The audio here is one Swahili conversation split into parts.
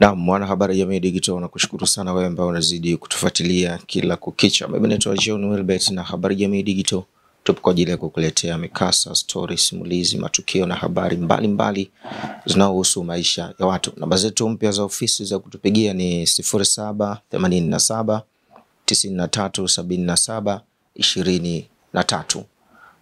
Na mwanahabari Jamii Digital nakushukuru sana wewe ambaye unazidi kutufuatilia kila kukicha. Mimi naitwa John Wilbert na habari Jamii Digital tupo kwa ajili ya kukuletea mikasa, stori, simulizi, matukio na habari mbalimbali zinazohusu maisha ya watu. Namba zetu mpya za ofisi za kutupigia ni 0787 9377 23.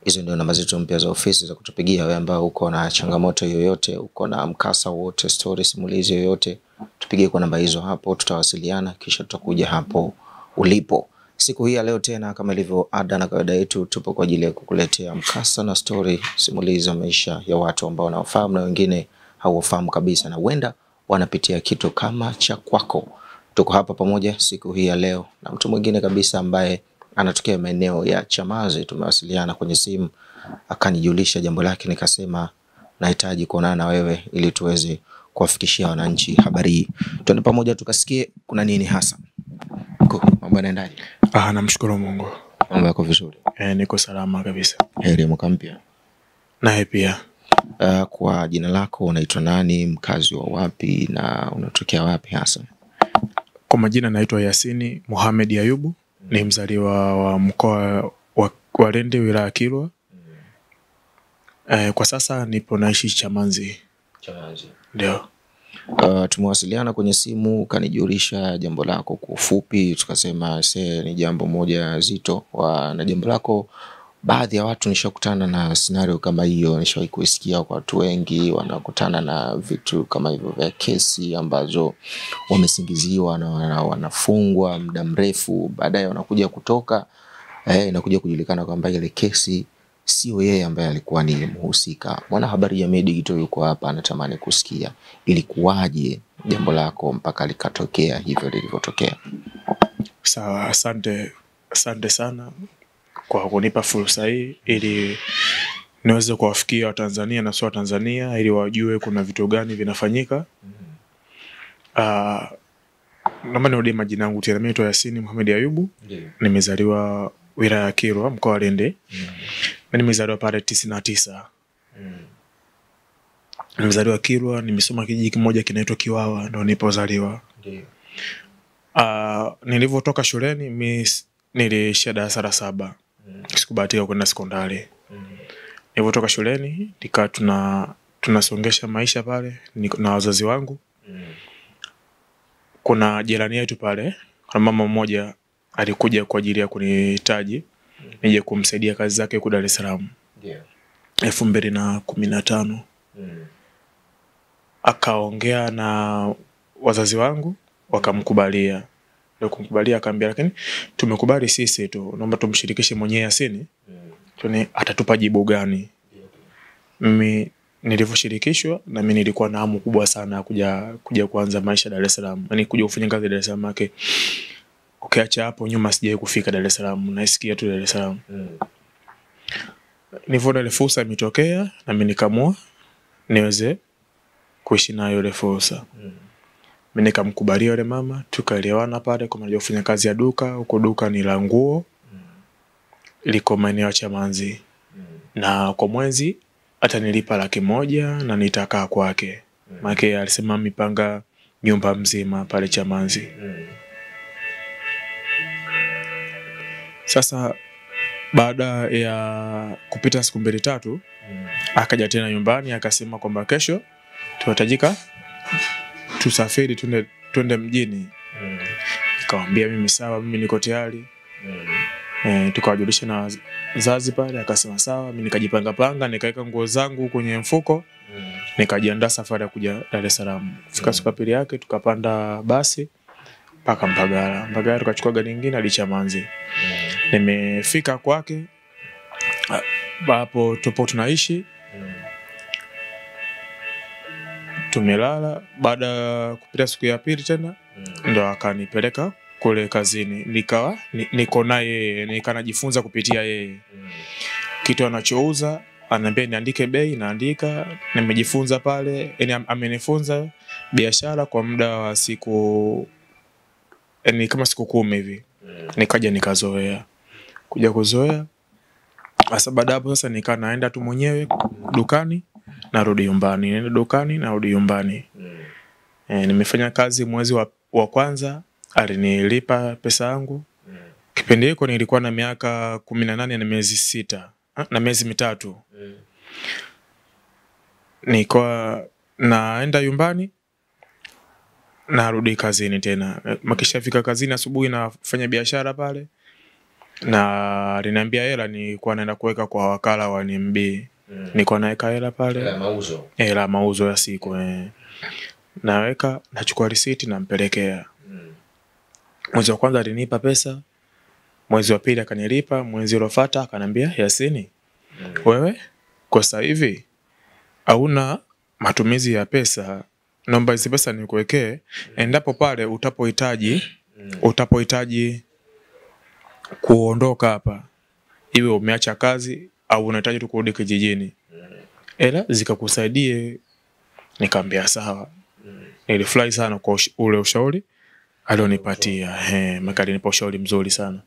Hizo ndio namba zetu mpya za ofisi za kutupigia wewe ambao uko na changamoto yoyote, uko na mkasa wote, stori, simulizi yoyote tupige kwa namba hizo hapo, tutawasiliana kisha tutakuja hapo ulipo. Siku hii ya leo tena, kama ilivyo ada na kawaida yetu, tupo kwa ajili ya kukuletea mkasa na stori, simulizi za maisha ya watu ambao wanaofahamu na wengine hawafahamu kabisa, na huenda wanapitia kitu kama cha kwako. Tuko hapa pamoja siku hii ya leo na mtu mwingine kabisa ambaye anatokea maeneo ya Chamazi. Tumewasiliana kwenye simu, akanijulisha jambo lake, nikasema nahitaji kuonana na wewe ili tuweze kuwafikishia wananchi habari hii. Tuende pamoja tukasikie kuna nini hasa. Mambo yanaendaje? Ah, namshukuru Mungu. Mambo yako vizuri? Eh, niko salama kabisa. Heri mwaka mpya. Naye pia. Uh, kwa jina lako unaitwa nani, mkazi wa wapi na unatokea wapi hasa? Kwa majina naitwa Yasini Mohamed Ayubu, ni mzaliwa wa mkoa wa Lindi wilaya Kilwa. Mm. Eh, kwa sasa nipo naishi Chamanzi. Chamanzi. Ndio. Uh, tumewasiliana kwenye simu, ukanijulisha jambo lako kwa ufupi, tukasema se ni jambo moja zito wa, na jambo lako baadhi ya watu nishakutana na scenario kama hiyo, nishawahi kuisikia kwa watu wengi wanakutana na vitu kama hivyo vya kesi ambazo wamesingiziwa na wanafungwa muda mrefu, baadaye wanakuja kutoka eh, inakuja kujulikana kwamba ile kesi sio yeye ambaye alikuwa ni mhusika. Mwanahabari Jamii Digital yuko hapa, anatamani kusikia ilikuwaje jambo lako mpaka likatokea hivyo lilivyotokea. Sawa, asante, asante sana kwa kunipa fursa hii ili niweze kuwafikia Watanzania na sio Watanzania ili wajue kuna vitu gani vinafanyika. Uh, naomba nirudie majina yangu tena. Mimi naitwa Yasini Mohamed Ayubu, nimezaliwa wilaya ya Kilwa mkoa wa Lindi. Mm. Mimi nimezaliwa pale tisini na tisa. Mm. Nimezaliwa Kilwa, nimesoma kijiji kimoja kinaitwa Kiwawa, ndo nilipozaliwa. Uh, nilivyotoka shuleni mi niliishia darasa la saba. Mm. Sikubahatika kwenda sekondari. Mm. Nilivyotoka shuleni ikaa tuna tunasongesha maisha pale na wazazi wangu. Mm. Kuna jirani yetu pale, kuna mama mmoja alikuja kwa ajili ya kunihitaji nije mm -hmm. kumsaidia kazi zake huko Dar es Salaam. yeah. elfu mbili na kumi na tano mm. akaongea na wazazi wangu wakamkubalia ndio kumkubalia akaambia, lakini tumekubali sisi tu, naomba tumshirikishe mwenyewe Yasini tuone hmm. atatupa jibu gani. Mimi nilivyoshirikishwa na mimi nilikuwa na hamu kubwa sana kuja kuja kuanza maisha Dar es Salaam, yani kuja kufanya kazi Dar es Salaam yake okay ukiacha hapo nyuma sijawai kufika Dar es Salaam, naisikia tu Dar es Salaam mm. Nivyoona ile fursa imetokea, na mimi nikamua niweze kuishi nayo ile fursa Mimi mm. nikamkubalia yule mama, tukaelewana pale kwa maana kufanya kazi ya duka huko, duka ni la nguo mm. liko maeneo ya Chamanzi mm. na kwa mwezi atanilipa laki moja na nitakaa kwake mm. maana alisema mipanga nyumba mzima pale Chamanzi mm. Sasa baada ya kupita siku mbili tatu, mm. akaja tena nyumbani akasema kwamba kesho tunahitajika tusafiri twende twende mjini. Nikamwambia mimi sawa, mimi niko tayari. mm. E, tukawajulisha na wazazi pale, akasema sawa. Mimi nikajipanga panga, nikaweka nguo zangu kwenye mfuko mm. nikajiandaa safari ya kuja Dar es Salaam. Fika mm. siku ya pili yake tukapanda basi mpaka Mbagala. Mbagala tukachukua gari nyingine hadi Chamanzi mm nimefika kwake hapo tupo tunaishi tumelala. Baada ya kupita siku ya pili tena ndo akanipeleka kule kazini, nikawa niko naye nikanajifunza kupitia yeye kitu anachouza anaambia niandike bei, naandika. Nimejifunza pale, yani amenifunza biashara kwa muda wa siku yani kama siku kumi hivi, nikaja nikazoea kuja kuzoea. Sasa baada hapo sasa nikaa naenda tu mwenyewe dukani, narudi nyumbani, naenda dukani, narudi nyumbani. E, nimefanya kazi mwezi wa, wa kwanza, alinilipa pesa yangu. Kipindi hiko nilikuwa na miaka kumi na nane na miezi sita ah, na miezi mitatu nilikuwa naenda nyumbani narudi kazini tena. Makishafika kazini asubuhi nafanya biashara pale, na aliniambia hela nilikuwa naenda kuweka kwa wakala wa NMB mm. nilikuwa naweka hela pale hela mauzo, eh, hela mauzo ya siku eh. naweka nachukua risiti nampelekea mm. mwezi wa kwanza alinipa pesa mwezi wa pili akanilipa mwezi uliofuata akanambia Yasini mm. wewe kwa sasa hivi hauna matumizi ya pesa naomba hizi pesa nikuwekee mm. endapo pale utapohitaji mm. utapohitaji kuondoka hapa, iwe umeacha kazi au unahitaji tu kurudi kijijini, ela zikakusaidie. Nikaambia sawa. Nilifurahi sana kwa ule ushauri alionipatia, maka alinipa ushauri mzuri sana.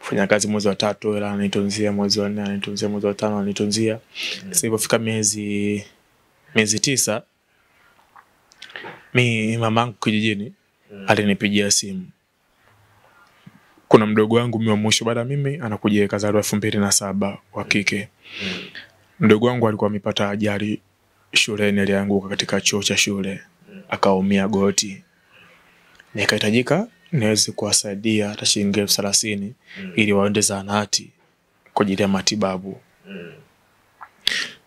Fanya kazi mwezi wa tatu, ela anitunzia mwezi wa nne, anitunzia mwezi wa tano, anitunzia. Sasa ilipofika miezi miezi tisa, mi mamangu kijijini mm. alinipigia simu kuna mdogo wangu mimi wa mwisho baada mimi anakuja kazaliwa elfu mbili na saba wa mm. kike. Mm. Mdogo wangu alikuwa amepata ajali shuleni, alianguka katika choo cha shule mm. akaumia goti, nikahitajika niweze kuwasaidia hata shilingi elfu thelathini ili waende zahanati kwa ajili ya matibabu.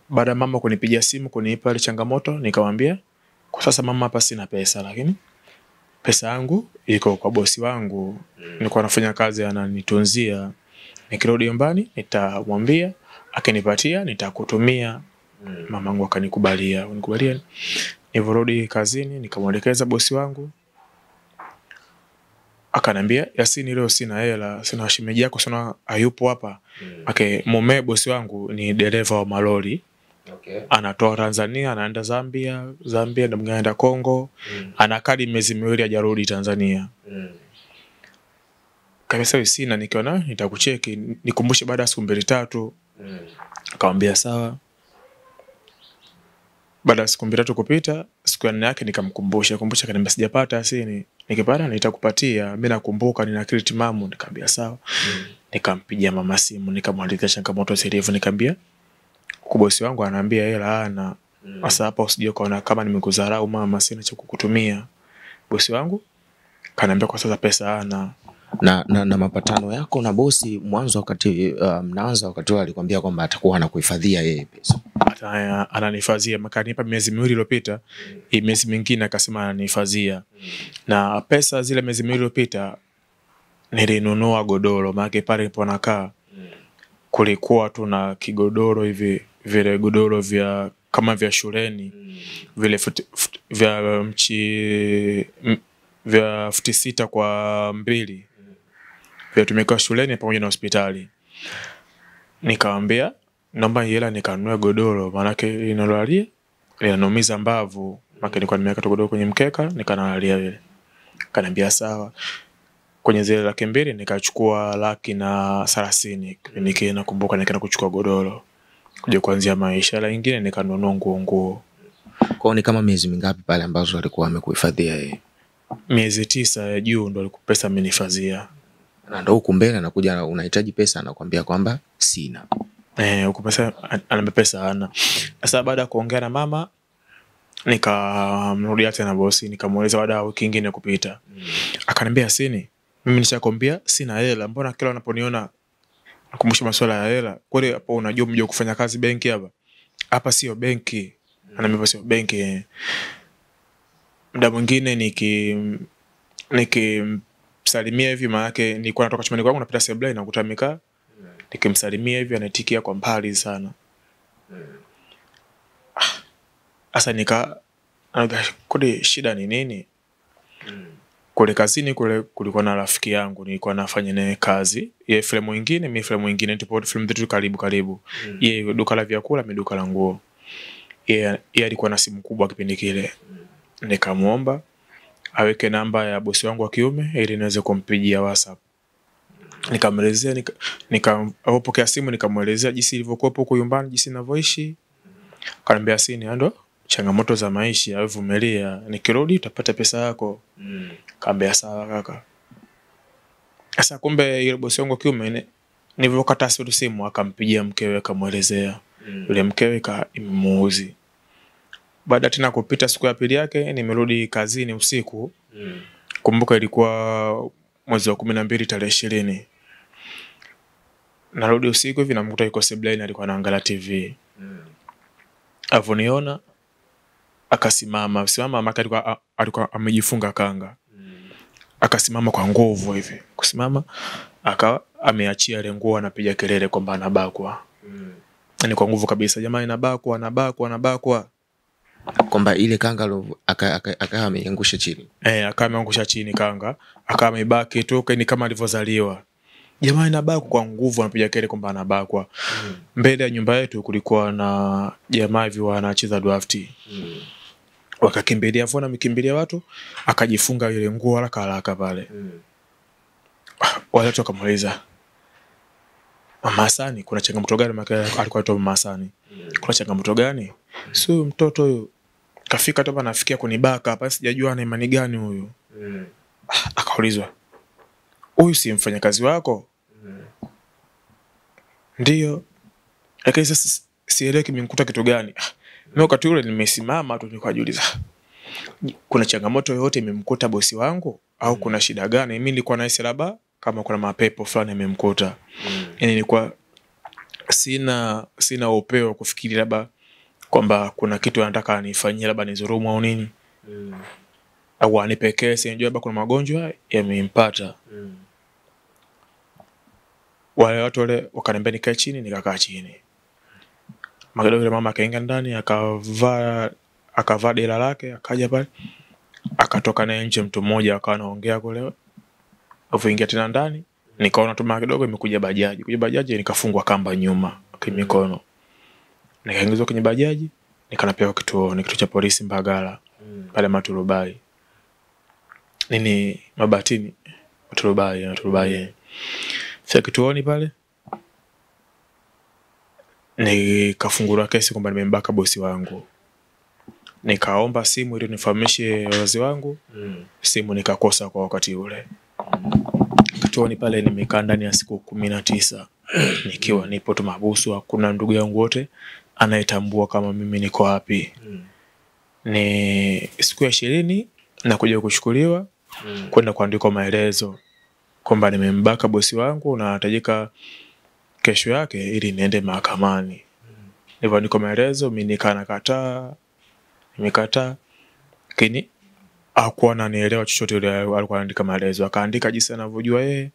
Baada mama kunipigia simu kunipa ile changamoto, nikamwambia kwa sasa mama, hapa sina pesa, lakini pesa yangu iko kwa bosi wangu, mm. nilikuwa nafanya kazi ananitunzia. Nikirudi nyumbani nitamwambia, akinipatia nitakutumia. Mm. Mamangu akanikubalia, unikubalia. Nilivyorudi kazini nikamwelekeza bosi wangu, akanambia Yasini, leo sina hela, sina shemeji yako, sina hayupo hapa. Mm. Ake mume bosi wangu ni dereva wa malori Okay. Anatoa Tanzania anaenda Zambia, Zambia ndio mnaenda Kongo. Mm. Anakadi miezi miwili ajarudi Tanzania. Mm. Kabisa sina nikiwa nayo nitakucheki nikumbushe baada ya siku mbili tatu. Mm. Akamwambia sawa. Baada ya siku mbili tatu kupita, siku ya nne yake nikamkumbusha, kumbusha akaniambia sijapata asini. Nikipata nitakupatia, mimi nakumbuka nina akili timamu. Nikamwambia sawa. Mm. Nikampigia mama simu, nikamwandikia changamoto zilivyo, nikamwambia kubosi wangu anaambia hela ana ah, mm. sasa hapa usije kaona kama nimekudharau mama, sina cha kukutumia. Bosi wangu kanaambia kwa sasa pesa ana ah, na, na, na mapatano yako na bosi mwanzo wakati uh, mnaanza, um, wakati huo alikwambia kwamba atakuwa anakuhifadhia yeye pesa, eh, ananihifadhia makanipa miezi miwili iliyopita. Hii mm. miezi mingine akasema ananihifadhia, mm. na pesa zile miezi miwili iliyopita nilinunua godoro, maana pale nilipo niliponakaa kulikuwa tuna kigodoro hivi vile godoro vya kama vya shuleni mm. vile futi, fut, vya mchi um, m, vya futi sita kwa mbili mm. vyatumika shuleni pamoja na hospitali. Nikamwambia naomba hela nikanunue godoro, maanake linalalia linaumiza mbavu, maana nikuwa nimeweka tu godoro kwenye mkeka nikanalalia vile. Kaniambia sawa kwenye zile laki mbili nikachukua laki na thelathini kipindi kile, nakumbuka nikaenda kuchukua godoro kuja kuanzia maisha, la ingine nikanunua nguo nguo. Kwao ni kama miezi mingapi pale ambazo alikuwa amekuhifadhia yeye? Miezi tisa ya juu ndo pesa amenifadhia, na ndo huku mbele anakuja unahitaji pesa, anakuambia kwamba sina eh, huku pesa anaambia pesa hana. Sasa baada ya kuongea na mama nikamrudia tena bosi, nikamweleza baada ya wiki ingine kupita, hmm. Akaniambia sini, mimi nishakwambia sina hela, mbona kila wanaponiona nakumbusha maswala ya hela kweli. Hapo unajua mja kufanya kazi benki hapa hapa, sio benki ana sio benki. mda mwingine niki nikimsalimia hivi, maanake nilikuwa natoka chumani kwangu napita sebuleni nakuta amekaa, nikimsalimia hivi anaitikia kwa mbali sana hasa nika kodi, shida ni nini? kule kazini kule kulikuwa na rafiki yangu nilikuwa nafanya naye kazi ye fremu ingine mi fremu ingine tupo fremu zetu karibu karibu mm. ye duka la vyakula mi duka la nguo ye, ye alikuwa na simu kubwa kipindi kile nikamwomba aweke namba ya bosi wangu wa kiume ili niweze kumpigia whatsapp nikamwelezea nikapokea nika, simu nikamwelezea jinsi ilivyokuwepo huko nyumbani jinsi ninavyoishi kanambia sini ndo changamoto za maisha, vumilia, nikirudi utapata pesa yako. Mm. Kaambia sawa kaka. Sasa kumbe yule bosi wangu kiume nilivyokata simu akampigia mkewe akamwelezea. Mm. Yule mkewe imemuuzi. Baada tena kupita siku ya pili yake nimerudi kazini usiku. Mm. Kumbuka ilikuwa mwezi wa kumi na mbili tarehe ishirini. Narudi usiku hivi namkuta yuko sebuleni alikuwa anaangalia TV. Mm. Avoniona akasimama simama, maka alikuwa alikuwa amejifunga kanga, akasimama kwa nguvu hivi kusimama, aka ameachia ile nguo, anapiga kelele kwamba anabakwa mm. Ni yaani kwa nguvu kabisa, jamani, anabakwa anabakwa anabakwa kwamba ile kanga akawa ameangusha chini eh, akawa ameangusha chini kanga, akawa amebaki tu ni yaani kama alivyozaliwa. Jamaa anabakwa kwa nguvu, anapiga kelele kwamba anabakwa mm. Mbele ya nyumba yetu kulikuwa na jamaa hivi wanacheza drafti mm wakakimbilia Vona, amekimbilia watu akajifunga ile nguo haraka haraka pale mm. Wale watu wakamuuliza Mama Hasani, kuna changamoto gani? alikuwa anaitwa Mama Hasani. Hmm. Kuna changamoto gani? Si huyu mtoto huyu kafika tu hapa, nafikia kunibaka hapa, sijajua ana imani gani huyu. Mm. Akaulizwa, huyu si mfanyakazi wako? Mm. Ndiyo, lakini sasa sielewi kimekuta kitu gani. Ah, mimi wakati ule nimesimama tu nikajiuliza, kuna changamoto yoyote imemkuta bosi wangu au mm. kuna shida gani? Mimi nilikuwa nahisi labda kama kuna mapepo fulani yamemkuta. mm. Yaani nilikuwa sina sina upeo kufikiri labda kwamba kuna kitu anataka anifanyie labda nizurumu au nini mm. au anipe kesi, najua labda kuna magonjwa yamempata mm. wale watu wale wakaniambia nikae chini, nikakaa chini Mm. Magadogo ile mama akaingia ndani akavaa akavaa dela lake akaja pale akatoka naye nje mtu mmoja akawa anaongea kule ingia tena ndani nikaona tu mama kidogo imekuja bajaji kuja bajaji nikafungwa kamba nyuma kwa mikono. nikaingizwa kwenye bajaji nikanapewa kituo ni kituo cha polisi mbagala mm. pale maturubai nini mabatini maturubai maturubai fika kituoni pale nikafungulia kesi kwamba nimembaka bosi wangu, nikaomba simu ili nifahamishe wazazi wangu mm. Simu nikakosa kwa wakati ule mm. Kituoni pale nimekaa ndani ya siku kumi na tisa mm. nikiwa nipo tu hakuna ndugu yangu wote anayetambua kama mimi niko wapi mm. Ni siku ya ishirini nakuja kuchukuliwa mm. kwenda kuandikwa maelezo kwamba nimembaka bosi wangu na nahitajika kesho yake ili niende mahakamani. Mm. Hivyo niko maelezo, mimi nakataa, nimekataa, lakini hakuwa ananielewa chochote yule alikuwa anaandika maelezo. Akaandika jinsi anavyojua yeye.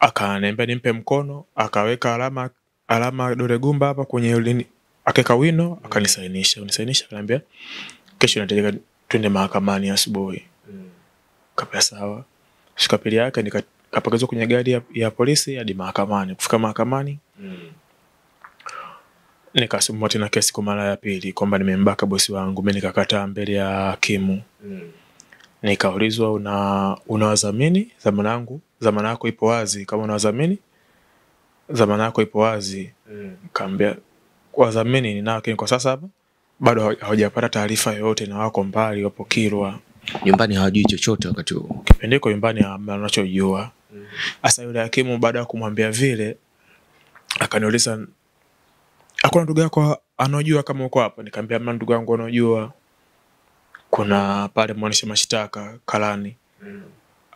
Akaniambia nimpe mkono, akaweka alama alama dole gumba hapa kwenye ulini, akaweka wino, akanisainisha. Unisainisha akaniambia kesho nataka twende mahakamani asubuhi. Mm. Kapea sawa. Siku yake nika kapakezwa kwenye gari ya, ya polisi hadi mahakamani. Kufika mahakamani mm. nikasema tena kesi kwa mara ya pili kwamba nimembaka bosi wangu, mi nikakataa mbele ya hakimu mm. Nikaulizwa una unawadhamini, dhamana yangu dhamana yako ipo wazi, kama unawadhamini dhamana yako ipo wazi mm. Kaambia wazamini ninao, lakini kwa sasa hapa bado hawajapata taarifa yoyote na wako mbali, wapo Kilwa nyumbani hawajui chochote wakati huo. kipindiko nyumbani anachojua anachojua. mm. yule hakimu baada ya kumwambia vile akaniuliza hakuna ndugu yako anaojua kama uko hapa? Nikamwambia mna ndugu yangu anaojua, kuna pale mwanisha mashtaka Kalani. Mm.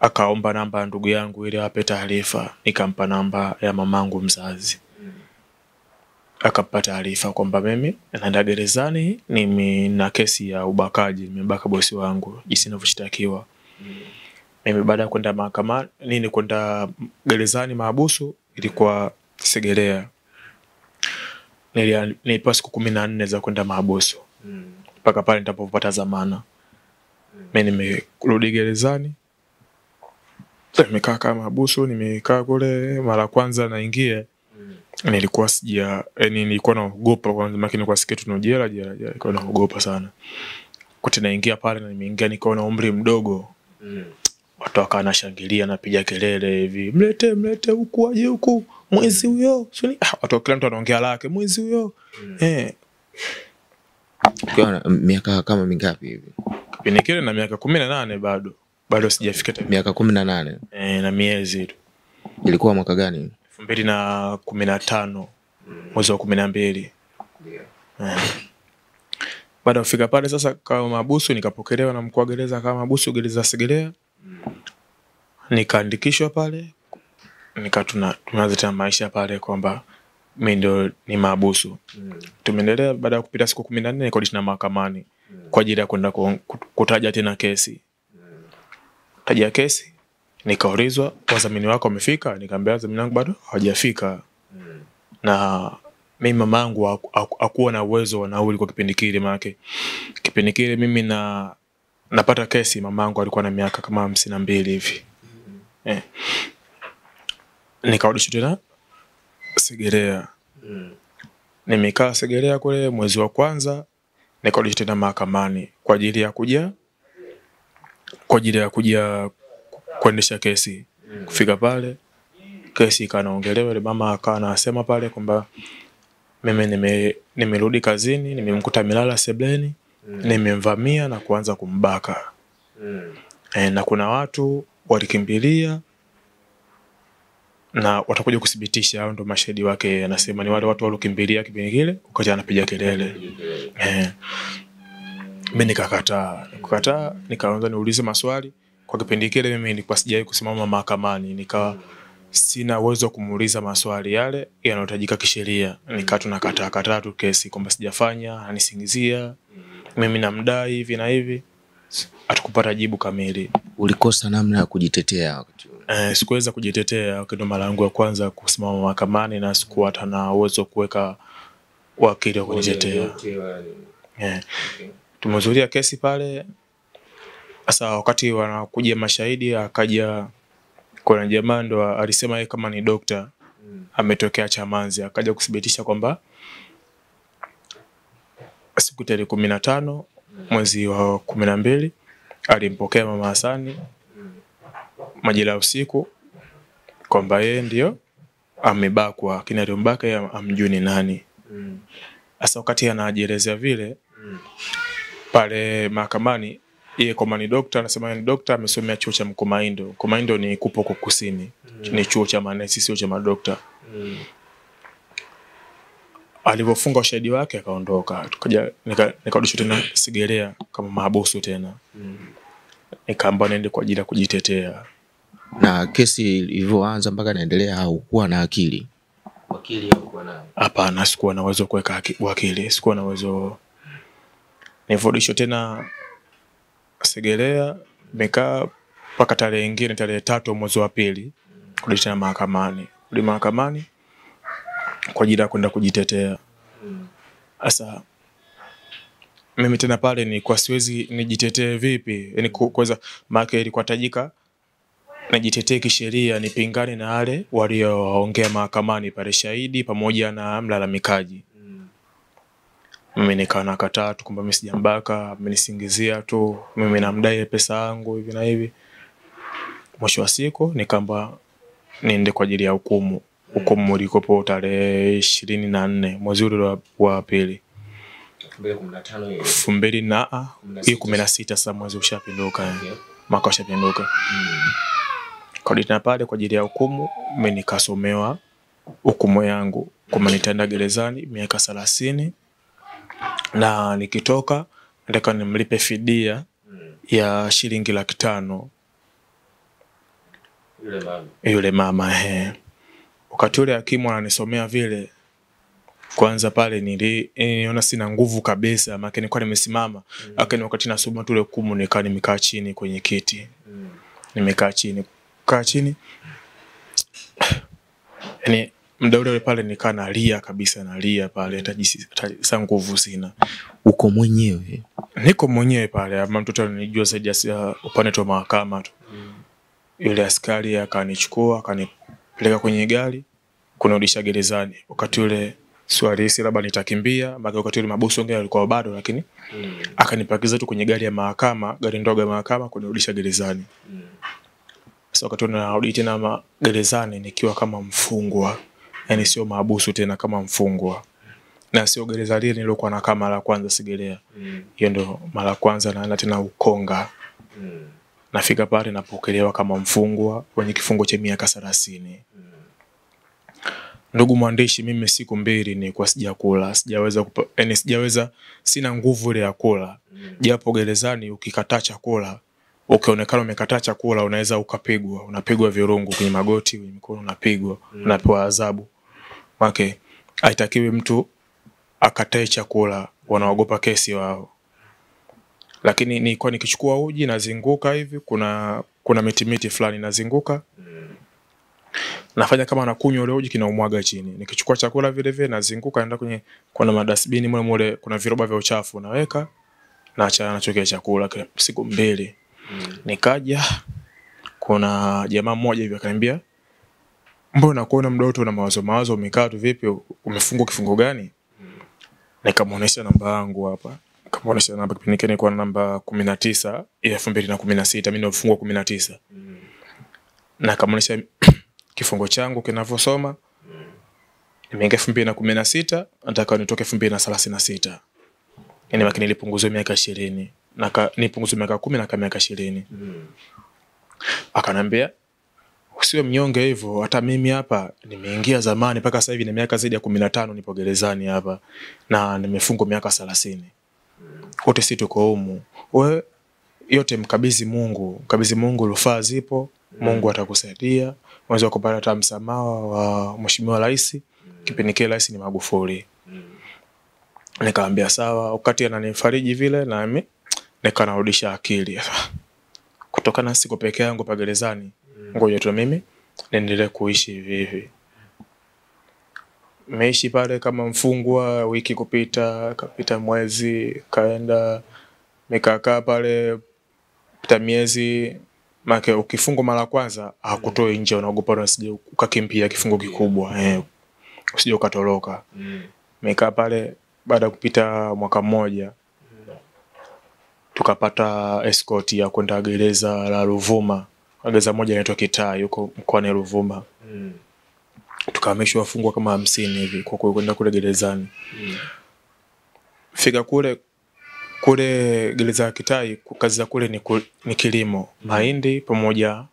Akaomba namba ya ndugu yangu ili awape taarifa, nikampa namba ya mamangu mzazi akapa taarifa kwamba mimi naenda gerezani, na kesi ya ubakaji, nimebaka bosi wangu jinsi ninavyoshtakiwa. Mm. Mimi baada ya kwenda mahakamani nini, kwenda gerezani mahabusu, ilikuwa Segerea, nilipewa siku kumi na nne za kwenda mahabusu mpaka mm. pale nitapopata zamana Mm. Mimi nimerudi gerezani nimekaa kama mahabusu, nimekaa kule, mara kwanza naingia nilikuwa sija yani, eh, nilikuwa naogopa kwanza, maana nilikuwa sikia no jela jela jela, nilikuwa naogopa sana kote. Naingia pale na nimeingia nikiwa na umri mdogo mm. Watu wakawa nashangilia napiga kelele hivi, mlete mlete huku aje huku mwezi mm. huyo sioni ah, Watu kila mtu anaongea lake, mwezi huyo mm. eh kwa miaka kama mingapi hivi? Kipindi kile na miaka 18 bado bado sijafika miaka 18 eh, na miezi tu. Ilikuwa mwaka gani? elfu mbili na kumi na tano mm. mwezi wa kumi na mbili eh. baada kufika pale sasa kama mabusu nikapokelewa na mkuu wa gereza kama mabusu gereza Segerea mm. nikaandikishwa pale nika tunazitia maisha pale kwamba mi ndio ni mabusu mm. Tumeendelea baada ya kupita siku kumi na nne nikodi tena mahakamani mm. kwa ajili ya kwenda kutaja tena kesi mm. taja kesi Nikaulizwa wazamini wako wamefika? Nikaambia wazamini wangu bado hawajafika. Na mimi mamangu hakuwa na uwezo wa nauli kwa kipindi kile, maanake kipindi kile mimi na napata kesi, mamangu alikuwa na miaka kama hamsini na mbili hivi. Mm. Eh. Nikarudishwa tena Segerea. Mm. Nimekaa Segerea kule mwezi wa kwanza, nikarudishwa tena mahakamani kwa ajili ya kuja kwa ajili ya kuja kuendesha kesi. Mm. Kufika pale kesi ikanaongelewa, ile mama akawa anasema pale kwamba mimi nime, nimerudi kazini, nimemkuta milala sebleni mm. nimemvamia na kuanza kumbaka mm. E, na kuna watu walikimbilia na watakuja kuthibitisha, hao ndo mashahidi wake. Anasema ni wale watu walokimbilia kipindi kile, ukaja anapiga kelele e. Eh. Mi nikakataa, nikakataa nikaanza niulize maswali kwa kipindi kile mimi nilikuwa sijawahi kusimama mahakamani, nikawa sina uwezo wa kumuuliza maswali yale yanayohitajika kisheria, nikawa tunakataa kataa tu kesi kwamba sijafanya, anisingizia mimi namdai hivi na hivi, hatukupata jibu kamili. Ulikosa namna ya kujitetea wakati huo? Eh, sikuweza kujitetea, ndio mara yangu ya kwanza kusimama mahakamani na sikuwa hata na uwezo kuweka wakili wa kujitetea. Yeah. Eh, tumezuria kesi pale sasa wakati wanakuja mashahidi, akaja kuna jamaa ndo alisema yeye kama ni dokta ametokea Chamanzi, akaja kuthibitisha kwamba siku tarehe kumi na tano mwezi wa kumi na mbili alimpokea mama Hasani majira ya usiku kwamba yeye ndio amebakwa, lakini aliyombaka yeye amjui ni nani. Sasa wakati anajielezea vile mm. pale mahakamani yeye kwamba ni dokta, anasema ni dokta amesomea chuo cha Mkomaindo. Mkomaindo ni kupo kwa kusini mm. ni chuo cha manesi, sio cha madokta mm. Alivyofunga ushahidi wake akaondoka, tukaja nikarudishwa tena Sigerea kama mahabusu tena mm. Nikaamba niende kwa ajili ya kujitetea. Na kesi ilivyoanza mpaka naendelea, haukuwa na akili? Wakili haukuwa nao? Hapana, sikuwa na uwezo wa kuweka wakili, sikuwa na uwezo. Nilivyorudishwa tena Segerea nimekaa mpaka tarehe nyingine, tarehe tatu mwezi wa pili kurudi tena mahakamani, kurudi mahakamani kwa ajili ya kwenda kujitetea. Sasa mimi tena pale ni kwa siwezi nijitetee vipi, yani kuweza, maana ilikuwa tajika najitetee kisheria, nipingane na wale walioongea mahakamani pale, shahidi pamoja na mlalamikaji mimi nikawa nakataa tu kwamba mimi sijambaka, amenisingizia tu, mimi namdai pesa yangu hivi na hivi. Mwisho wa siku nikamba niende kwa ajili ya hukumu. Hukumu ulikopo tarehe ishirini na nne mwezi ule wa, wa pili elfu mbili na ah, hii kumi na sita sasa mwezi ushapinduka mwaka ushapinduka mm. pale kwa ajili ya hukumu, mimi nikasomewa hukumu yangu kwamba nitaenda gerezani miaka thelathini na nikitoka nataka nimlipe fidia ya shilingi laki tano yule mama, he. Wakati ule hakimu ananisomea vile kwanza pale niliona sina nguvu kabisa, maana nilikuwa nimesimama mm. Lakini wakati nasoma tule hukumu nikaa nimekaa chini kwenye kiti mm. Nimekaa chini kaa chini yani mda ule ule pale nikaa nalia kabisa, nalia pale, hata sa nguvu sina. Uko mwenyewe? Niko mwenyewe pale, ama mtoto alinijua zaidi upande tu mahakama tu mm. Yule askari akanichukua akanipeleka kwenye gari kunirudisha gerezani. Wakati ule siwalihisi labda nitakimbia, maana wakati ule mabosi wengine walikuwa bado, lakini mm. akanipakiza tu kwenye gari ya mahakama, gari ndogo ya mahakama kunirudisha gerezani mm. Sasa so, wakati narudi tena gerezani nikiwa kama mfungwa yani sio mahabusu tena kama mfungwa na sio gereza lile nilikuwa nakaa mm. mara ya kwanza sigelea Hiyo mm. ndo mara kwanza naenda tena Ukonga mm. nafika pale napokelewa kama mfungwa kwenye kifungo cha miaka thelathini. Mm. Ndugu mwandishi, mimi siku mbili ni nilikuwa sijakula, sijaweza yani, sijaweza, sina nguvu ile ya kula mm. japo gerezani ukikataa chakula ukionekana umekataa chakula unaweza ukapigwa, unapigwa virungu kwenye magoti, kwenye mikono unapigwa, mm. unapewa adhabu mm. Make aitakiwi mtu akatae chakula, wanaogopa kesi wao. Lakini nilikuwa nikichukua uji nazinguka hivi, kuna kuna miti fulani nazunguka nafanya kama nakunywa ule uji kinaumwaga chini. Nikichukua chakula vile vile nazunguka naenda kwenye kuna madasbini mule mule kuna viroba vya uchafu naweka na acha nachokea chakula siku mbili. Mm. Nikaja kuna jamaa mmoja hivi akaniambia mbona kuona muda wote una mawazo mawazo, umekaa tu vipi, umefungwa kifungo gani? Nikamuonesha namba yangu hapa, nikamuonesha namba, kipindi kile nilikuwa na namba kumi na tisa elfu mbili na kumi na sita mimi nilifungwa kumi na tisa na kamuonesha kifungo changu kinavyosoma nimeingia elfu mbili na kumi na sita nataka nitoke elfu mbili na thelathini na sita yani makini nilipunguzwa miaka ishirini nipunguzwe miaka kumi naka miaka ishirini hmm. akanambia usiwe mnyonge hivyo. Hata mimi hapa nimeingia zamani, mpaka sasa hivi na miaka zaidi ya kumi na tano nipo gerezani hapa na nimefungwa miaka thelathini. Wote si tuko humu, wewe yote mkabidhi Mungu, mkabidhi Mungu, rufaa zipo, Mungu atakusaidia. Unaweza kupata hata msamaha wa mheshimiwa rais, kipindi kile rais ni Magufuli. Nikaambia sawa, wakati ananifariji vile nami nikanarudisha akili kutokana siko peke yangu pa gerezani ngoja tu mimi niendelee kuishi hivi hivi. Meishi pale kama mfungwa, wiki kupita, kapita mwezi, kaenda nikakaa pale, pita miezi make ukifungo mara kwanza hakutoi nje, unaogopa unasije ukakimbia kifungo kikubwa mm. eh, usije ukatoroka. Mm. Nimekaa pale baada ya kupita mwaka mmoja mm. tukapata escort ya kwenda gereza la Ruvuma gereza moja inaitwa Kitaa, yuko mkoani Ruvuma mm. tukahamishwa wafungwa kama hamsini hivi kwa kwenda kule gerezani mm. fika kule kule gereza ya Kitai, kazi za kule ni, ku, ni kilimo mm. mahindi pamoja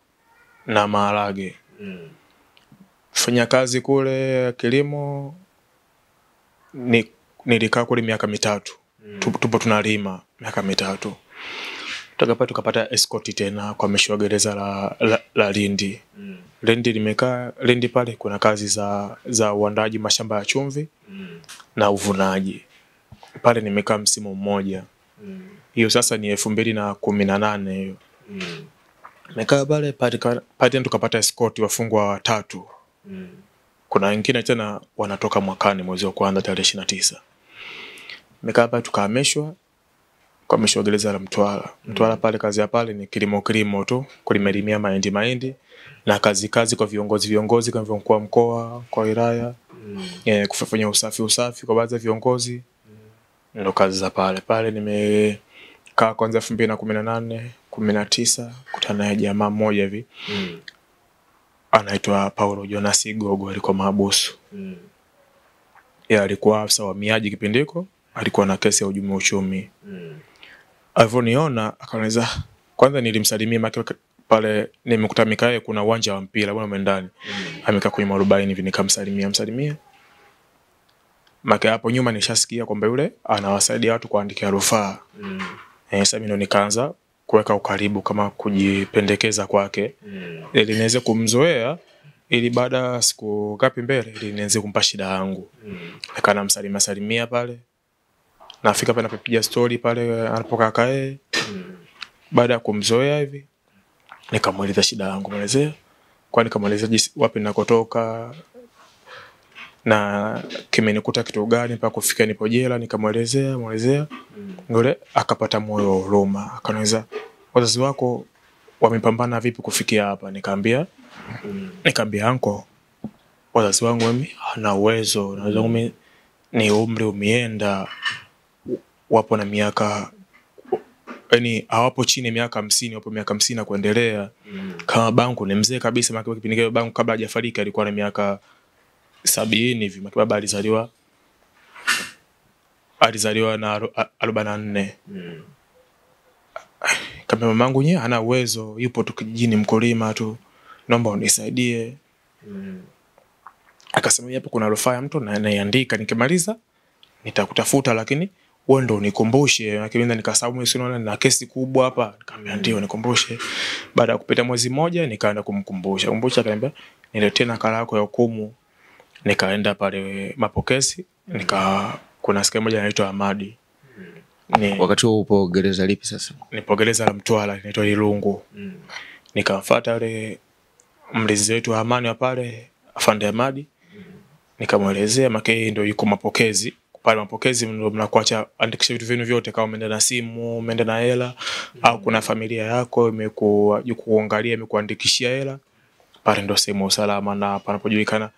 na maharage mm. fanya kazi kule ya kilimo ni, nilikaa kule miaka mitatu mm. tupo tunalima miaka mitatu pale tukapata escort tena kwa meshi gereza la, la, la Lindi mm. Lindi limekaa Lindi pale kuna kazi za za uandaji mashamba ya chumvi mm. na uvunaji pale nimekaa msimu mmoja mm. hiyo mm. sasa ni elfu mbili na kumi na nane hiyo mm. pale pale tukapata escort wafungwa watatu mm. kuna wengine tena wanatoka mwakani mwezi wa kwanza tarehe 29. na pale kwa mishogeleza gereza la Mtwara. Mtwara mm. pale kazi ya pale ni kilimo kilimo tu, kulimelimia mahindi mahindi na kazi kazi kwa viongozi viongozi kama mkuu wa mkoa, kwa wilaya, mm. eh, kufanya usafi usafi kwa baadhi ya viongozi. Mm. Ndio kazi za pale. Pale nimekaa kwanza 2018, 19 kutana na jamaa mmoja hivi. Mm. Anaitwa Paulo Jonas Gogo alikuwa mahabusu. Mm. Yeye alikuwa afisa wa miaji kipindiko alikuwa na kesi ya uhujumu uchumi. Mm alivyoniona akaanza kwanza, nilimsalimia make pale nimekuta mikae kuna uwanja wa mpira bwana umendani mm. amekaa kwenye marubaini hivi nikamsalimia msalimia make hapo nyuma nishasikia kwamba yule anawasaidia watu kuandikia rufaa mm. eh, sasa mimi nikaanza kuweka ukaribu kama kujipendekeza kwake mm. ili niweze kumzoea ili baada ya siku ngapi mbele ili niweze kumpa shida yangu mm. nikanamsalimia salimia pale nafika pale napiga story pale eh, anapokaa kae mm. baada ya kumzoea hivi nikamweleza shida yangu mwelezea kwa nikamweleza jinsi wapi nakotoka na kimenikuta kitu gani mpaka kufika nipo jela, nikamwelezea mwelezea yule mm. akapata moyo wa huruma, akaniuliza wazazi wako wamepambana vipi kufikia hapa? Nikaambia mm. nikaambia anko, wazazi wangu mimi hana uwezo, wazazi mimi ni umri umeenda, wapo na miaka yani hawapo chini ya miaka hamsini, wapo miaka hamsini na kuendelea mm. Kama Banku ni mzee kabisa, maana kipindi kile Banku kabla hajafariki alikuwa na miaka sabini hivi, maana baba alizaliwa alizaliwa na arobaini na nne mm. Kama mamangu nyewe hana uwezo, yupo tu kijijini, mkulima tu, naomba unisaidie mm. Akasema hapo kuna rufaa ya mtu na anaiandika, nikimaliza nitakutafuta lakini wewe ndo unikumbushe, na kipindi nikasabu mimi sio na kesi kubwa hapa, nikamwambia ndio mm. nikumbushe. Baada ya kupita mwezi mmoja nikaenda kumkumbusha. Kumbusha akaniambia niletee nakala yako ya hukumu. Nikaenda pale mapokezi, nika kuna askari mmoja anaitwa Amadi. Mm. Ni, wakati huo upo gereza lipi sasa? Nipo gereza la Mtwara linaitwa Ilungu. Mm. Nikamfuata yule mlinzi wetu wa amani wa pale afande Amadi, mm. nikamwelezea make ndio yuko mapokezi pale mapokezi ndo mnakuacha andikisha vitu vyenu vyote, kama umeenda na simu, umeenda na hela mm au kuna familia yako imekuangalia imekuandikishia hela, pale ndo sehemu usalama na panapojulikana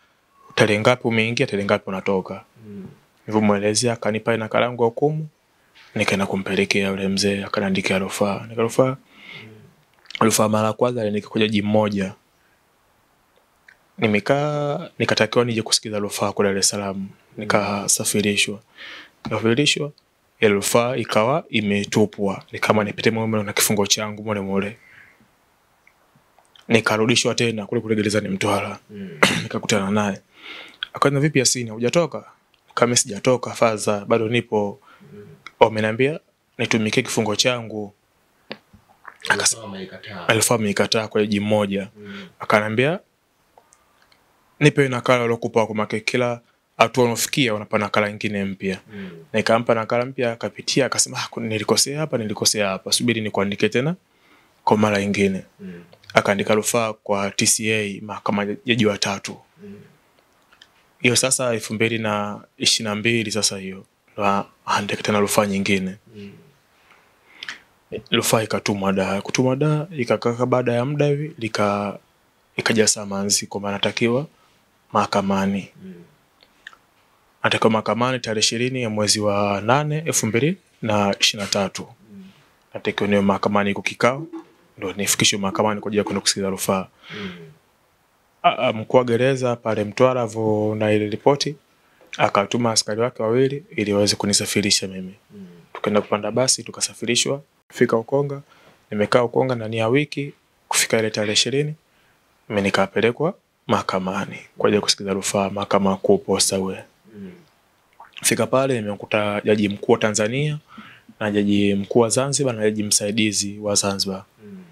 tarehe ngapi umeingia, tarehe ngapi unatoka. mm. mwelezea akanipa nakala yangu ya hukumu, nikaenda kumpelekea yule mzee, akaniandikia rufaa, nikarufaa rufaa. Mara kwanza aliniandika kwa jaji mmoja, nimekaa nikatakiwa nije kusikiza rufaa kwa Dar es Salaam nikasafirishwa. Nikasafirishwa rufaa ikawa imetupwa, nikama nipite mume na kifungo changu mole mole. Nikarudishwa tena kule kule ni Mtwara. Mm. Nikakutana naye. Akaanza, vipi asini hujatoka? Kama sijatoka faza, bado nipo. Mm. Wameniambia nitumikie kifungo changu. alfa ameikataa kwa jibu moja. Mm. Akaniambia nipe nakala uliokupa kwa make kila hatua unaofikia unapa nakala nyingine mpya mm. na ikampa nakala mpya akapitia akasema ah, nilikosea hapa nilikosea hapa subiri nikuandike tena kwa mara nyingine mm. akaandika rufaa kwa TCA mahakama jaji wa tatu mm. hiyo mm. sasa elfu mbili na ishirini na mbili sasa hiyo ndo aandika tena rufaa nyingine mm rufaa ikatumwa daa kutumwa daa ikakaka baada ya muda hivi lika ikaja samanzi kwamba anatakiwa mahakamani mm atakiwa mahakamani tarehe ishirini ya mwezi wa nane elfu mbili na ishirini na tatu natakiwa niwe mahakamani, iko kikao ndo nifikishwe mahakamani kwa ajili ya kwenda kusikiliza rufaa mm. mkuu wa gereza pale Mtwara vo na ile ripoti akatuma askari wake wawili ili waweze kunisafirisha mimi mm. tukaenda kupanda basi tukasafirishwa fika Ukonga nimekaa Ukonga ndani ya wiki kufika ile tarehe ishirini mimi nikapelekwa mahakamani kwa ajili ya kusikiliza rufaa mahakama kuu Posta wewe Mm. Fika pale nimekuta jaji mkuu wa Tanzania na jaji mkuu wa Zanzibar na jaji msaidizi wa Zanzibar. Mm.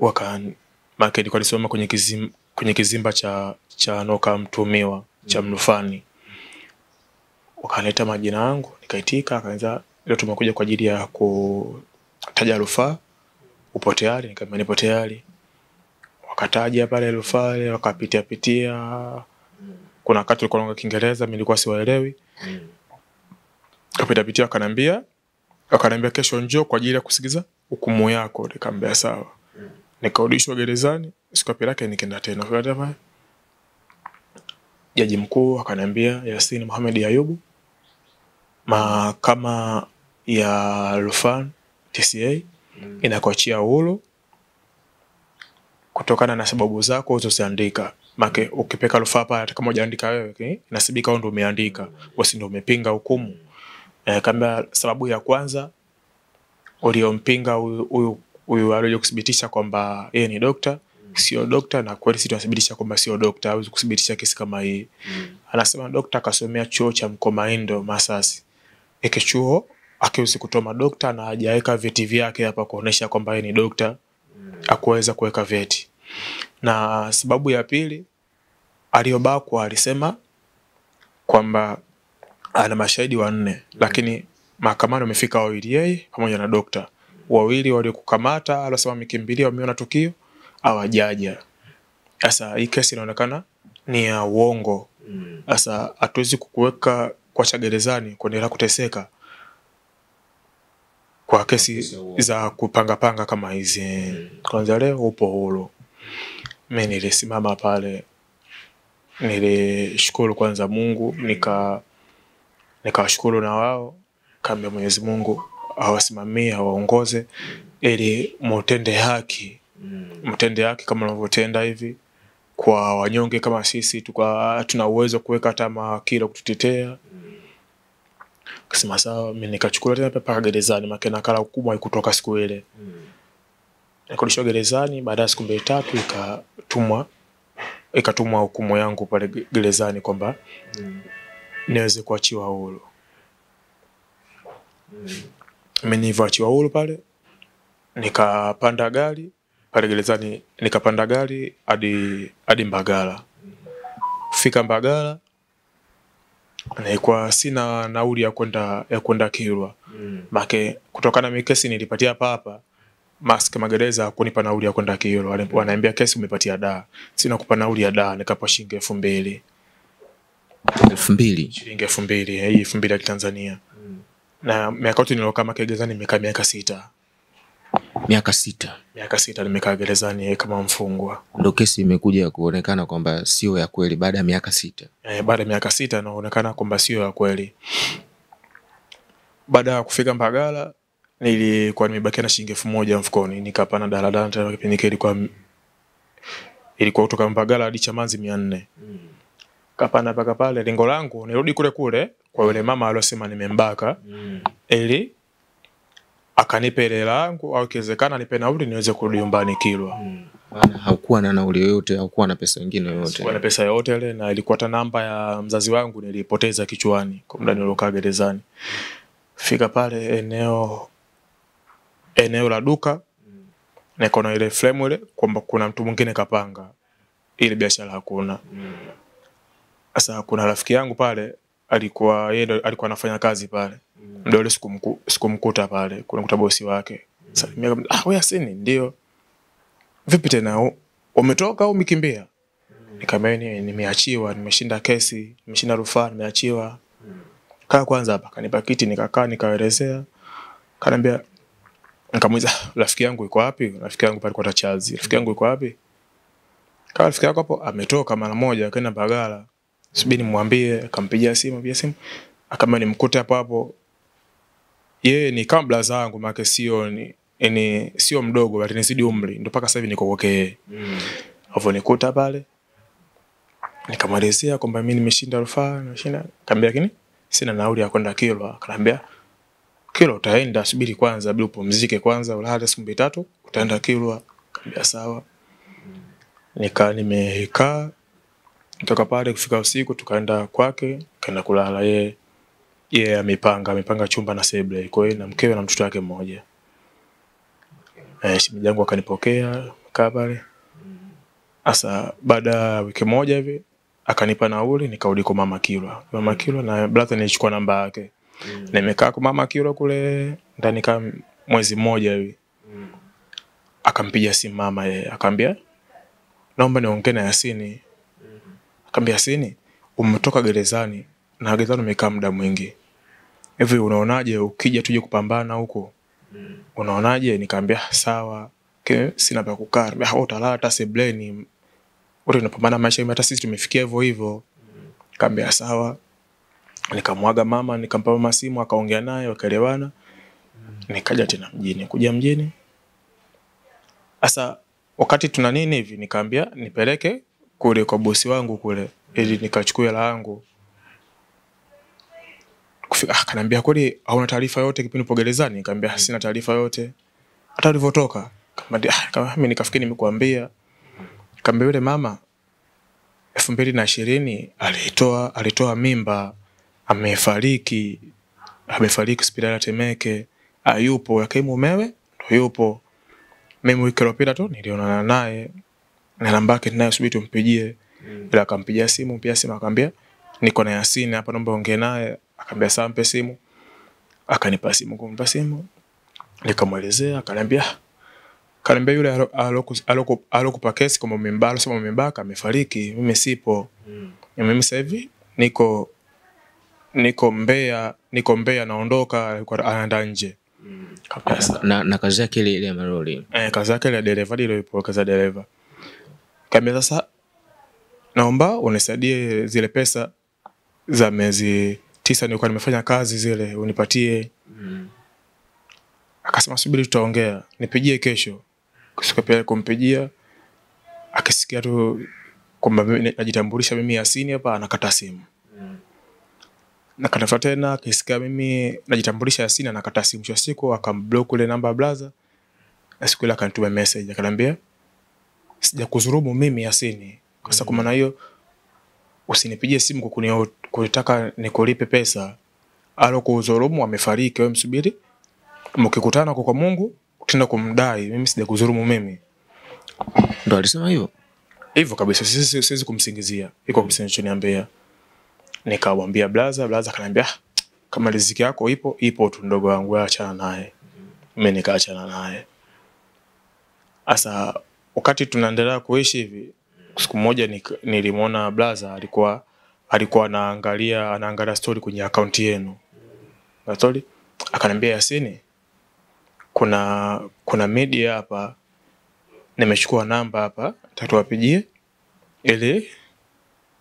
Wakani make nilikuwa nisimama kwenye kizim, kwenye kizimba cha cha noka mtumiwa mm. cha mnufani. wakaleta majina yangu nikaitika, akaanza leo tumekuja kwa ajili ya kutaja rufaa, upo tayari? Nikamwambia nipo tayari. Wakataja pale rufaa, wakapitia pitia, pitia kuna wakati ulikuwa naongea Kiingereza mi nilikuwa siwaelewi. Mm. akanambia akanambia kesho njoo kwa ajili ya kusikiza hukumu yako, Nikaambia sawa. Mm. Nikarudishwa gerezani, siku ya pili yake nikaenda tena. Kwa jaji mkuu akaniambia Yasin Mohamed Ayubu mahakama ya rufan TCA mm. inakuachia uhuru kutokana na sababu zako ulizoziandika. Make ukipeka rufaa pale, hata kama hujaandika wewe, inasibika wewe ndio umeandika, wasi ndio umepinga hukumu Eh, kama sababu ya kwanza uliompinga huyu huyu alioje kuthibitisha kwamba yeye ni dokta sio dokta, na kweli sisi tunathibitisha kwamba sio dokta, hawezi kuthibitisha kesi kama hii mm. Anasema dokta akasomea chuo cha Mkomaindo Masasi, eke chuo akiwezi kutoa madokta na hajaweka vyeti vyake hapa kuonesha kwamba yeye ni dokta, akuweza kuweka vyeti na sababu ya pili aliyobakwa alisema kwamba ana mashahidi wanne, lakini mahakamani wamefika wawili, yeye pamoja na dokta. Wawili waliokukamata alosema mikimbilia wameona tukio awajaja Sasa hii kesi inaonekana ni ya uongo. Sasa hatuwezi kukuweka kwa chagerezani kuendelea kuteseka kwa kesi za kupangapanga kama hizi. Mm. Kwanza leo upo huru mi nilisimama pale, nilishukuru kwanza Mungu, nika nikawashukuru na wao, kaambia Mwenyezi Mungu awasimamie awaongoze, ili mutende haki, mtende haki kama unavyotenda hivi kwa wanyonge kama sisi, tuka tuna uwezo kuweka hata makilo kututetea. Kasema sawa, mimi nikachukua tena pepaka gerezani, makenakala nakala kubwa haikutoka siku ile mm nikarudishwa gerezani. Baada ya siku mbili tatu ikatumwa ikatumwa hukumu yangu pale gerezani kwamba mm. niweze kuachiwa huru mm. Mimi nilivyoachiwa huru pale nikapanda gari pale gerezani, nikapanda gari hadi hadi Mbagala. fika Mbagala nilikuwa sina nauli ya kwenda ya kwenda Kilwa mm. make kutokana na mikesi nilipatia papa Max Magereza kunipa nauli ya kwenda Kilo, Wanaambia kesi umepatia da. Sina kupa nauli ya da, nikapa shilingi elfu mbili. Elfu mbili. Shilingi elfu mbili. Eh, hii elfu mbili ya Kitanzania. Hmm. Na miaka yote nilokaa magerezani nimekaa miaka sita. Miaka sita. Miaka sita nimekaa gerezani eh, kama mfungwa. Ndo kesi imekuja kuonekana kwamba sio ya kweli baada ya miaka sita. e, baada ya miaka sita naonekana kwamba sio ya kweli. Baada ya kufika Mbagala nilikuwa nimebakia na shilingi elfu moja mfukoni nikapana daladala tena kipindi kile ilikuwa ilikuwa kutoka Mbagala hadi Chamazi mia nne mm. kapanda mpaka pale. Lengo langu nirudi kule kule kwa yule mm. mama aliosema nimembaka mm. ili akanipe ile langu au ikiwezekana nipe nauli niweze kurudi nyumbani Kilwa. Mm. Maana haukuwa na nauli yoyote, haukuwa na pesa nyingine yoyote. Sikuwa na pesa yoyote ile na ilikuwa hata namba ya mzazi wangu nilipoteza kichwani kwa muda nilokaa gerezani. Fika pale eneo eneo la duka mm. nikaona ile frame ile kwamba kuna mtu mwingine kapanga ile biashara hakuna sasa mm. kuna rafiki yangu pale alikuwa yeye alikuwa anafanya kazi pale mm. ndio ile siku sikumkuta pale kuna kuta bosi wake mm. salimia ah wewe asini ndio vipi tena umetoka au mikimbia mm. nikamwambia ni, nimeachiwa nimeshinda kesi nimeshinda rufaa nimeachiwa mm. kaa kwanza hapa kanipa kiti nikakaa nikaelezea kanambia Nikamuuliza rafiki yangu yuko wapi? Rafiki yangu pale kwa Tachazi. Rafiki yangu yuko wapi? Kama rafiki yako hapo ametoka mara moja akaenda Bagala. Subiri nimwambie, akampigia simu, pia simu. Akamwambia nimkute hapo hapo. Yeye ni kama blaza yangu, maana sio ni ni sio mdogo bali nizidi umri, ndio paka sasa hivi niko kwake yeye. Mm. Hapo nikuta pale. Nikamwelezea kwamba mimi nimeshinda rufaa, nimeshinda. Akamwambia lakini sina nauli ya kwenda Kilwa. Akamwambia Kilwa utaenda, subiri kwanza, bila upumzike kwanza, ulale siku mbili tatu, utaenda Kilwa. Kaambia sawa. nika nimekaa toka pale kufika usiku, tukaenda kwake, kaenda kulala ye ye, amepanga amepanga chumba na Sebre, kwa hiyo na mkewe na mtoto wake mmoja. Eh, shemeji yangu akanipokea kaa pale. Sasa baada ya wiki moja hivi akanipa nauli nikarudi kwa mama Kilwa. Mama Kilwa na brother nilichukua namba yake nimekaa kwa mama Kilwa kule ndani kama mwezi mmoja hivi mm. akampiga simu mama yeye akaambia naomba niongee na Yasini mm. akaambia Yasini umetoka gerezani na gerezani umekaa muda mwingi hivi unaonaje ukija tuje kupambana huko mm. unaonaje nikamwambia sawa ke, sina pa kukaa utalala hata sebleni wote tunapambana maisha hata sisi tumefikia hivyo hivyo mm. kaambia sawa nikamwaga mama, nikampa mama simu, akaongea naye, wakaelewana. Nikaja tena mjini. Kuja mjini sasa, wakati tuna nini hivi, nikaambia nipeleke kule kwa bosi wangu kule, ili nikachukue hela yangu. Kufika ah, akaniambia, kweli hauna taarifa yote kipindi upo gerezani? Nikamwambia ah, sina taarifa yote, hata ulivyotoka. Ah, mimi nikafikiri nimekuambia. Nikamwambia yule mama elfu mbili na ishirini alitoa alitoa mimba amefariki, amefariki hospitali ya Temeke, ayupo ah, Yakaimu mumewe ndo yupo. Mimi wiki iliyopita tu nilionana naye na namba yake ninayo, subiri tumpigie. Mm. Ila akampigia simu pia, simu akamwambia niko na Yasini hapa, naomba ongee naye. Akamwambia sawa, mpe simu. Akanipa simu, kumpa simu nikamwelezea, akaniambia ah. kaniambia yule alokupa kesi kwamba Mimbalo sema Mimbaka amefariki, mimi sipo. Mm. Mimi sasa hivi niko niko Mbeya, niko Mbeya naondoka, alikuwa anaenda nje na, na kazi yake ile ile ya maroli eh, kazi yake ile ya dereva ile ipo kazi ya dereva. Kaambia sasa, naomba unisaidie zile pesa za miezi tisa nilikuwa nimefanya kazi zile unipatie. mm. Akasema subiri, tutaongea, nipigie kesho. pia kumpigia, akisikia tu kwamba najitambulisha mimi Yasini hapa, anakata simu mm nakatafuta tena, akisikia mimi najitambulisha Yasini, anakata simu. Mwisho siku akamblock ile namba ya blaza, na siku ile akanituma message akaniambia, sija kuzurumu mimi Yasini, kwa sababu mm-hmm. maana hiyo usinipigie simu kukuni kutaka nikulipe pesa alo kuzurumu, amefariki wewe, msubiri mkikutana kwa Mungu utaenda kumdai. Mimi sija kuzurumu mimi, ndo alisema hivyo hivyo kabisa, siwezi kumsingizia, iko kumsingizia niambia Nikamwambia blaza, blaza kaniambia ah, kama riziki yako ipo ipo tu, ndogo wangu, achana naye. Mimi nikaachana naye. Asa wakati tunaendelea kuishi hivi, siku moja nilimwona blaza alikuwa alikuwa anaangalia anaangalia story kwenye akaunti yenu na akaniambia Yasini, kuna kuna media hapa, nimechukua namba hapa, tatuwapigie ili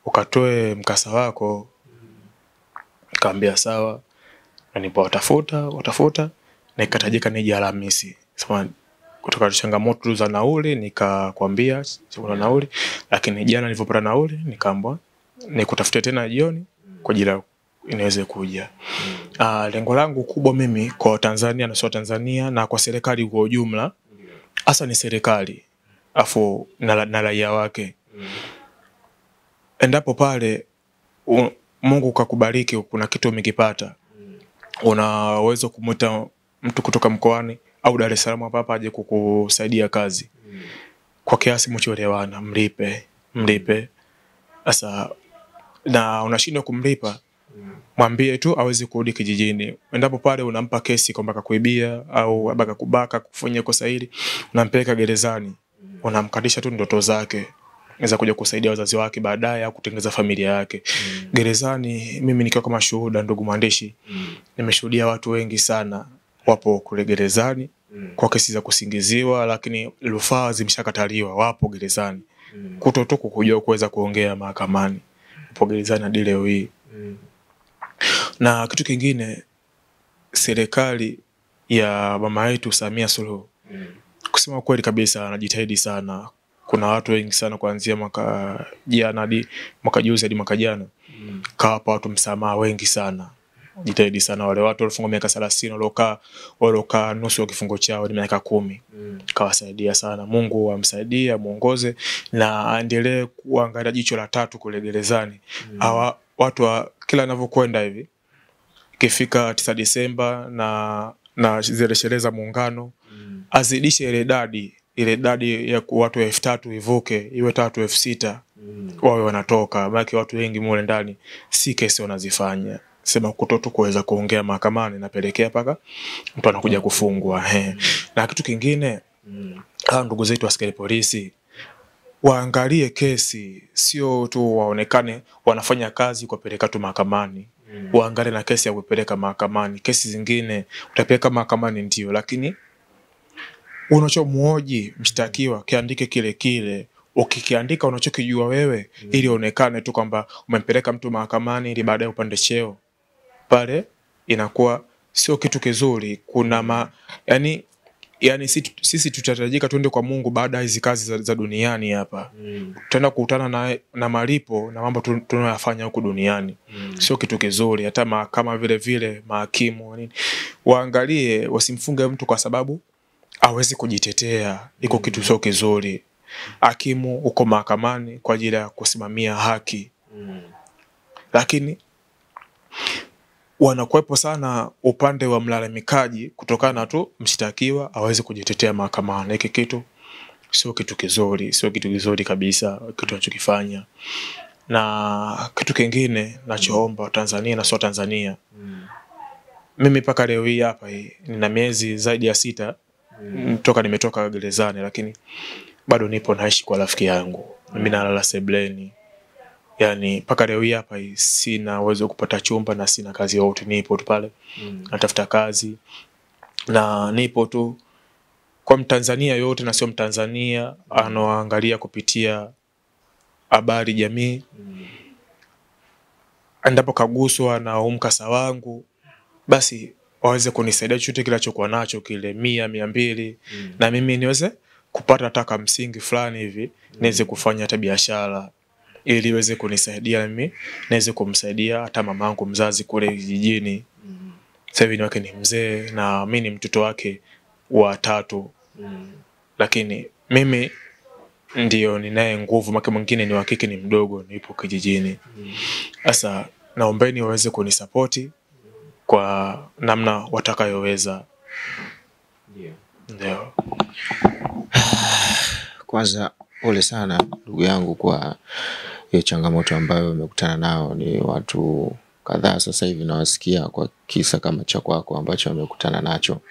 ukatoe mkasa wako nikaambia sawa, na nipo watafuta watafuta, na ikatajika nije Alhamisi. Sema kutoka changamoto za nauli, nikakwambia sikuna nauli, lakini jana nilipopata nauli nikaambwa nikutafute tena jioni kwa ajili ya inaweze kuja. Uh, lengo langu kubwa mimi kwa Tanzania na sio Tanzania na kwa serikali kwa ujumla, hasa ni serikali afu na, na raia wake, endapo pale Mungu kakubariki, kuna kitu umekipata, unaweza kumwita mtu kutoka mkoani au Dar es Salaam hapa hapa aje kukusaidia kazi kwa kiasi mchoelewana, mlipe mlipe. Sasa na unashindwa kumlipa, mwambie tu aweze kurudi kijijini. Endapo pale unampa kesi kwamba kakuibia au labda kakubaka, kufanya kosa hili, unampeleka gerezani, unamkadisha tu ndoto zake anaweza kuja kusaidia wazazi wake baadaye au kutengeneza familia yake. Mm. Gerezani mimi nikiwa kama shuhuda, ndugu mwandishi, mm. nimeshuhudia watu wengi sana wapo kule gerezani mm. kwa kesi za kusingiziwa, lakini rufaa zimeshakataliwa, wapo gerezani mm. kuto kukujua kuweza kuongea mahakamani, wapo gerezani hadi leo hii mm. na kitu kingine, serikali ya mama yetu Samia Suluhu mm. kusema kweli kabisa, anajitahidi sana kuna watu wengi sana kuanzia mwaka jana hadi mwaka juzi hadi mwaka jana mm. kawapa watu msamaha wengi sana jitahidi sana wale watu walifungwa miaka thelathini waliokaa waliokaa nusu wa kifungo chao ni miaka kumi mm. kawasaidia sana mungu amsaidie amwongoze na aendelee kuangalia jicho la tatu kule gerezani mm. Awa, watu wa, kila anavyokwenda hivi ikifika tisa disemba na na zile sherehe za muungano mm. azidishe ile idadi ile idadi ya watu elfu tatu ivuke iwe tatu elfu sita mm. wawe wanatoka maanake watu wengi mule ndani si kesi wanazifanya sema kutoto kuweza kuongea mahakamani napelekea paka mtu anakuja mm. kufungwa he. Mm. na kitu kingine mm. hawa ndugu zetu askari polisi waangalie kesi sio tu waonekane wanafanya kazi kuwapeleka tu mahakamani mm. waangalie na kesi ya kupeleka mahakamani kesi zingine utapeleka mahakamani ndio lakini unachomuoji mshtakiwa kiandike kile kile ukikiandika unachokijua wewe mm. ili onekane tu kwamba umempeleka mtu mahakamani ili baadaye upande cheo pale inakuwa sio kitu kizuri kuna ma, yani, yani sisi sisi tutatarajika tuende kwa Mungu baada ya hizi kazi za, za duniani hapa mm. tutaenda kukutana na, na malipo na mambo tunayoyafanya huku duniani mm. sio kitu kizuri hata mahakama vile vile mahakimu waangalie wasimfunge mtu kwa sababu hawezi kujitetea, iko kitu sio kizuri. Hakimu uko mahakamani kwa ajili ya kusimamia haki lakini wanakuwepo sana upande wa mlalamikaji kutokana tu mshtakiwa awezi kujitetea mahakamani. Hiki kitu sio kitu kizuri, sio kitu kizuri kabisa kitu anachokifanya. Na kitu kingine nachoomba Tanzania na sio Tanzania mm. mimi mpaka leo hii hapa hii nina miezi zaidi ya sita Mm. toka nimetoka gerezani, lakini bado nipo naishi kwa rafiki yangu, mimi mm. nalala sebleni yani mpaka leo hii hapa sina uwezo kupata chumba na sina kazi yoyote, nipo tu pale mm. natafuta kazi na nipo tu kwa Mtanzania yote na sio Mtanzania mm. anaoangalia kupitia habari jamii mm. endapo kaguswa na umkasa wangu basi waweze kunisaidia chochote kinachokuwa nacho kile mia mia mbili mm. na mimi niweze kupata taka msingi fulani hivi mm. niweze kufanya hata biashara ili iweze kunisaidia mimi niweze kumsaidia hata mamangu mzazi kule jijini mm. sasa hivi wake ni mzee na mi ni mtoto wake wa tatu mm. lakini mimi ndio ninaye nguvu make mwingine ni wakike ni mdogo nipo kijijini mm. sasa mm. naombeni waweze kunisapoti kwa namna watakayoweza. Ndio. Kwanza pole sana ndugu yangu kwa hiyo changamoto ambayo umekutana nao. Ni watu kadhaa sasa hivi nawasikia kwa kisa kama cha kwako ambacho wamekutana nacho,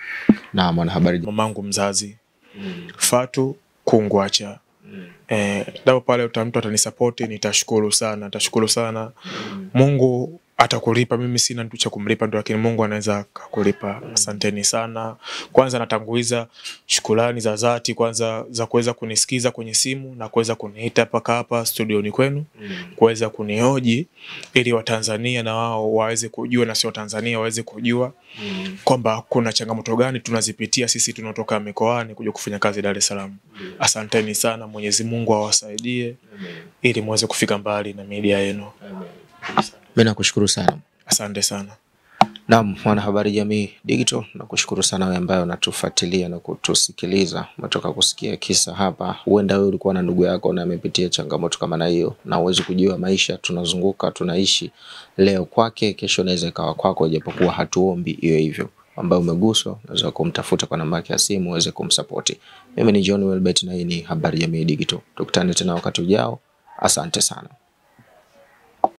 na mwanahabari mamangu mzazi mm. Fatu Kungwacha mm. Eh, dapo pale utamtu atanisapoti nitashukuru sana, tashukuru sana mm. Mungu atakulipa. Mimi sina mtu cha kumlipa, ndo lakini Mungu anaweza kukulipa. Asanteni sana. Kwanza natanguliza shukrani za dhati kwanza za kuweza kunisikiza kwenye simu na kuweza kuniita paka hapa studioni kwenu mm. kuweza kunihoji, ili Watanzania na wao waweze kujua na sio Watanzania waweze kujua mm. kwamba kuna changamoto gani tunazipitia sisi tunaotoka mikoani kuja kufanya kazi Dar es Salaam. Mm. Asanteni sana, Mwenyezi Mungu awasaidie ili muweze kufika mbali na media yenu. Amen. Mimi nakushukuru sana. Asante sana. Naam, wanahabari jamii digital, nakushukuru sana wewe ambaye unatufuatilia na kutusikiliza. Umetoka kusikia kisa hapa, huenda wewe ulikuwa na ndugu yako na amepitia changamoto kama na hiyo, na uwezi kujua, maisha tunazunguka, tunaishi. Leo kwake, kesho naweza ikawa kwako, japokuwa hatuombi hiyo hivyo ambayo umeguswa, unaweza kumtafuta kwa namba yake ya simu uweze kumsapoti. Mimi ni John Welbert na hii ni Habari Jamii Digital. Tukutane tena wakati ujao. Asante sana.